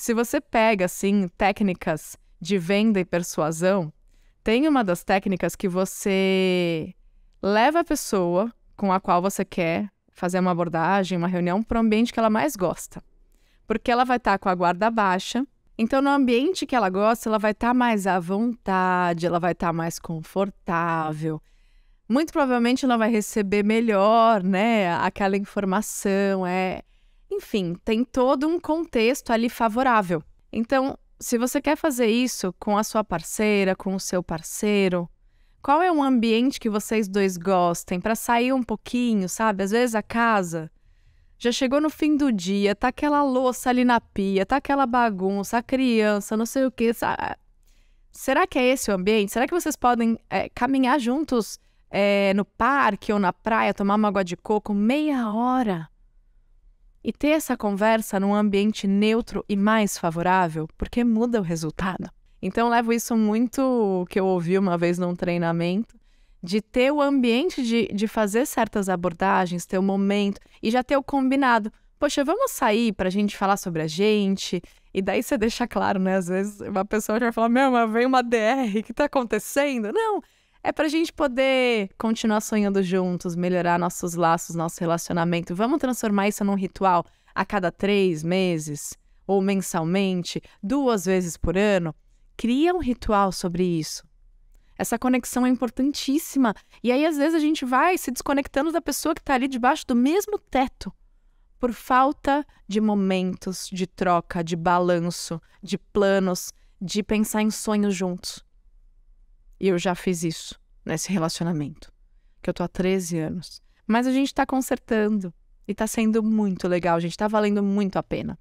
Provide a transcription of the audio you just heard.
Se você pega, assim, técnicas de venda e persuasão, tem uma das técnicas que você leva a pessoa com a qual você quer fazer uma abordagem, uma reunião, para o ambiente que ela mais gosta. Porque ela vai estar tá com a guarda baixa, então no ambiente que ela gosta, ela vai estar tá mais à vontade, ela vai estar tá mais confortável. Muito provavelmente ela vai receber melhor, né, aquela informação, é enfim, tem todo um contexto ali favorável. Então, se você quer fazer isso com a sua parceira, com o seu parceiro, qual é um ambiente que vocês dois gostem para sair um pouquinho, sabe? Às vezes a casa já chegou no fim do dia, tá aquela louça ali na pia, tá aquela bagunça, a criança, não sei o que. Será que é esse o ambiente? Será que vocês podem é, caminhar juntos é, no parque ou na praia, tomar uma água de coco meia hora? E ter essa conversa num ambiente neutro e mais favorável, porque muda o resultado. Então, levo isso muito que eu ouvi uma vez num treinamento, de ter o ambiente de, de fazer certas abordagens, ter o momento e já ter o combinado. Poxa, vamos sair para a gente falar sobre a gente. E daí você deixa claro, né? Às vezes uma pessoa já fala: Meu, mas vem uma DR, o que está acontecendo? Não, é pra gente poder continuar sonhando juntos, melhorar nossos laços, nosso relacionamento. Vamos transformar isso num ritual a cada três meses, ou mensalmente, duas vezes por ano. Cria um ritual sobre isso. Essa conexão é importantíssima. E aí, às vezes, a gente vai se desconectando da pessoa que está ali debaixo do mesmo teto por falta de momentos de troca, de balanço, de planos, de pensar em sonhos juntos. E eu já fiz isso nesse relacionamento, que eu tô há 13 anos. Mas a gente tá consertando. E tá sendo muito legal, a gente. Tá valendo muito a pena.